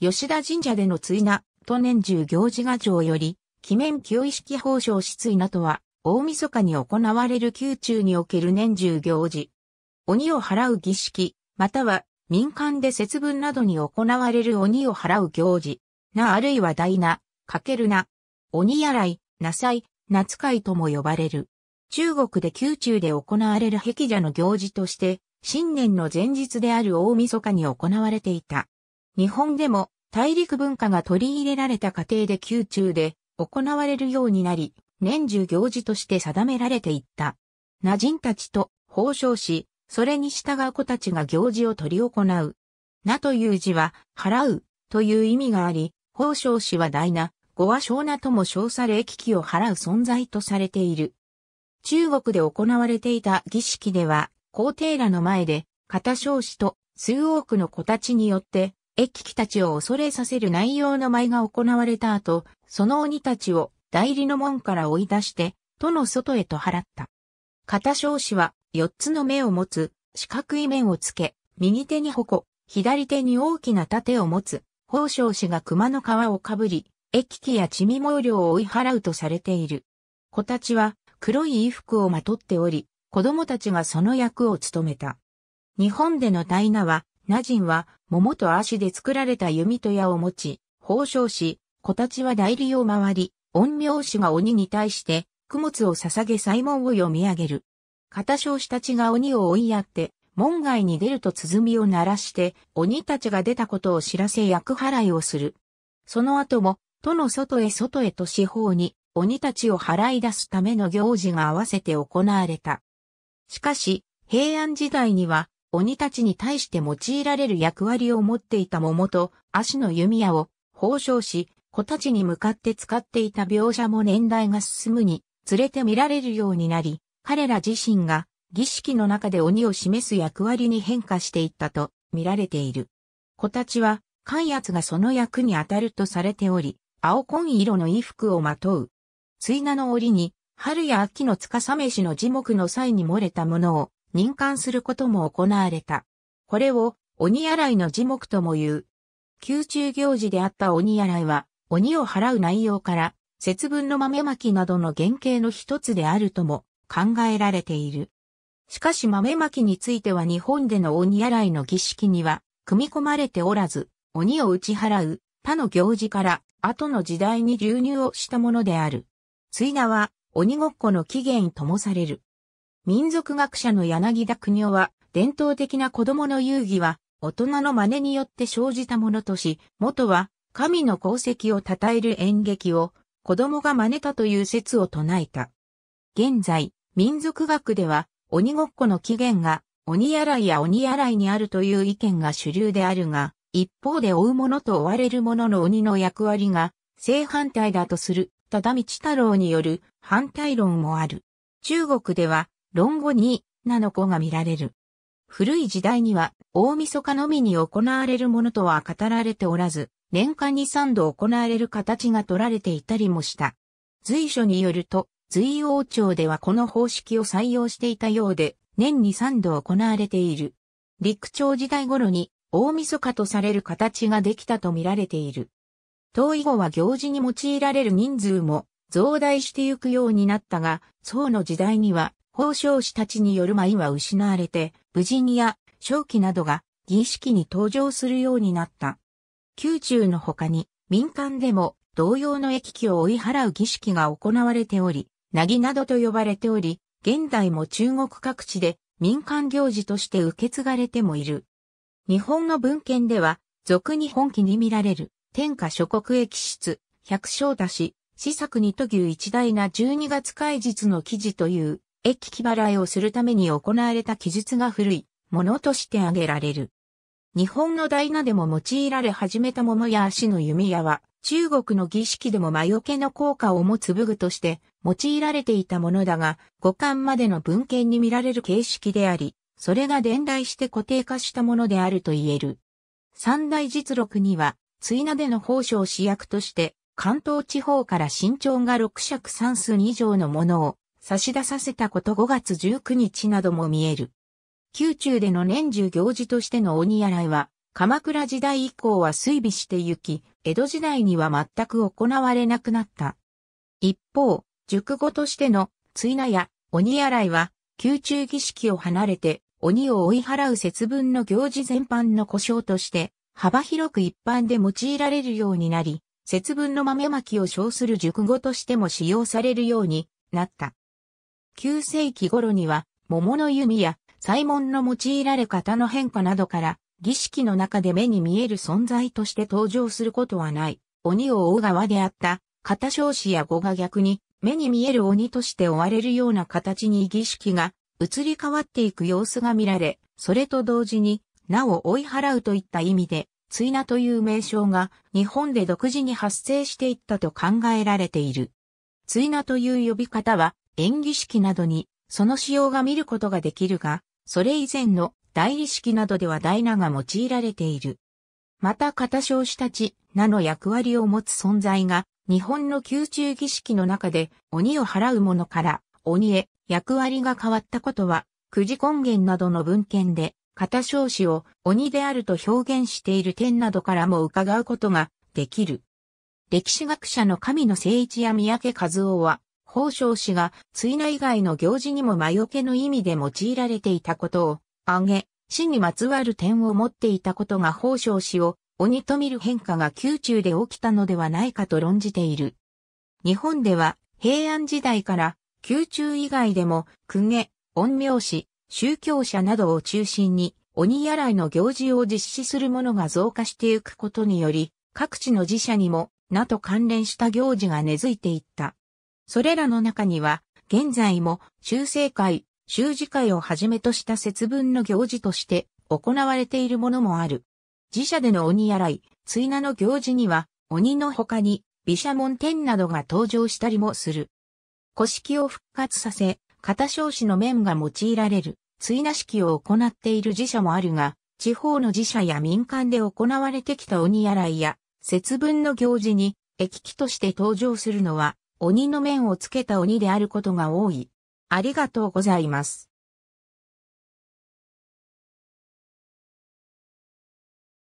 吉田神社での追名と年中行事画状より、記念旧意識報奨し追納とは、大晦日に行われる宮中における年中行事。鬼を払う儀式、または民間で節分などに行われる鬼を払う行事。なあるいは大な、かけるな。鬼洗い、なさい、夏会とも呼ばれる。中国で宮中で行われる壁者の行事として、新年の前日である大晦日に行われていた。日本でも大陸文化が取り入れられた過程で宮中で行われるようになり、年中行事として定められていった。馴人たちと報奨し、それに従う子たちが行事を取り行う。なという字は、払うという意味があり、報奨氏は大な、語は小なとも称され危機を払う存在とされている。中国で行われていた儀式では、皇帝らの前で、片少子と数多くの子たちによって、駅機たちを恐れさせる内容の舞が行われた後、その鬼たちを代理の門から追い出して、都の外へと払った。片少子は四つの目を持つ四角い面をつけ、右手に矛、左手に大きな盾を持つ、宝少子が熊の皮をかぶり、駅機や地味毛量を追い払うとされている。子たちは黒い衣服をまとっており、子供たちがその役を務めた。日本での大名はナジンは、桃と足で作られた弓と矢を持ち、宝生し、小ちは代理を回り、陰陽師が鬼に対して、供物を捧げ祭文を読み上げる。片少子たちが鬼を追いやって、門外に出ると鼓を鳴らして、鬼たちが出たことを知らせ役払いをする。その後も、都の外へ外へと四方に、鬼たちを払い出すための行事が合わせて行われた。しかし、平安時代には、鬼たちに対して用いられる役割を持っていた桃と足の弓矢を報奨し、子たちに向かって使っていた描写も年代が進むに連れて見られるようになり、彼ら自身が儀式の中で鬼を示す役割に変化していったと見られている。子たちは、関奴がその役に当たるとされており、青紺色の衣服をまとう。ついなの折に、春や秋の司飯の樹木の際に漏れたものを、任官することも行われた。これを鬼洗いの樹木とも言う。宮中行事であった鬼洗いは、鬼を払う内容から、節分の豆まきなどの原型の一つであるとも考えられている。しかし豆まきについては日本での鬼洗いの儀式には組み込まれておらず、鬼を打ち払う他の行事から後の時代に流入をしたものである。ついなは鬼ごっこの起源ともされる。民族学者の柳田国夫は、伝統的な子供の遊戯は、大人の真似によって生じたものとし、元は、神の功績を称える演劇を、子供が真似たという説を唱えた。現在、民族学では、鬼ごっこの起源が、鬼洗いや鬼洗いにあるという意見が主流であるが、一方で追う者と追われる者の鬼の役割が正反対だとする、ただ道太郎による反対論もある。中国では論語に、なの子が見られる。古い時代には、大晦日のみに行われるものとは語られておらず、年間に3度行われる形が取られていたりもした。随所によると、随王朝ではこの方式を採用していたようで、年に3度行われている。陸朝時代頃に、大晦日とされる形ができたと見られている。当以後は行事に用いられる人数も増大してゆくようになったが、宋の時代には宝生師たちによる舞は失われて、無事にや、正気などが儀式に登場するようになった。宮中の他に民間でも同様の駅気を追い払う儀式が行われており、なぎなどと呼ばれており、現代も中国各地で民間行事として受け継がれてもいる。日本の文献では、俗に本記に見られる、天下諸国駅出、百姓だし、四作にと牛一大な12月開日の記事という益気払いをするために行われた記述が古いものとして挙げられる。日本の大名でも用いられ始めた桃や足の弓矢は、中国の儀式でも魔除けの効果を持つ武具として用いられていたものだが、五巻までの文献に見られる形式であり、それが伝来して固定化したものであると言える。三大実録には、追名での法相主役として、関東地方から身長が六尺三寸以上のものを差し出させたこと5月19日なども見える。宮中での年中行事としての鬼洗いは、鎌倉時代以降は衰微してゆき、江戸時代には全く行われなくなった。一方、熟語としての、追なや鬼洗いは、宮中儀式を離れて、鬼を追い払う節分の行事全般の故障として、幅広く一般で用いられるようになり、節分の豆まきを称する熟語としても使用されるようになった。9世紀頃には、桃の弓や、祭文の用いられ方の変化などから、儀式の中で目に見える存在として登場することはない。鬼を追う側であった、片少子や語が逆に、目に見える鬼として追われるような形に儀式が移り変わっていく様子が見られ、それと同時に、なお追い払うといった意味で、追名という名称が日本で独自に発生していったと考えられている。追名という呼び方は演技式などにその使用が見ることができるが、それ以前の代理式などではイ名が用いられている。また片小子たち、名の役割を持つ存在が、日本の宮中儀式の中で鬼を払うものから鬼へ役割が変わったことは、九時根源などの文献で、片小子を鬼であると表現している点などからも伺うことができる。歴史学者の神野誠一や三宅和夫は、宝生氏が追名以外の行事にも魔除けの意味で用いられていたことを挙げ、死にまつわる点を持っていたことが法生氏を鬼と見る変化が宮中で起きたのではないかと論じている。日本では平安時代から宮中以外でも公家、陰陽師、宗教者などを中心に鬼やらいの行事を実施するものが増加していくことにより、各地の寺社にも、名と関連した行事が根付いていった。それらの中には、現在も修正会、修辞会をはじめとした節分の行事として行われているものもある。自社での鬼洗い、追名の行事には、鬼の他に、毘沙門天などが登場したりもする。古式を復活させ、片少子の面が用いられる、追名式を行っている自社もあるが、地方の自社や民間で行われてきた鬼洗いや、節分の行事に、駅器として登場するのは、鬼の面をつけた鬼であることが多い。ありがとうございます。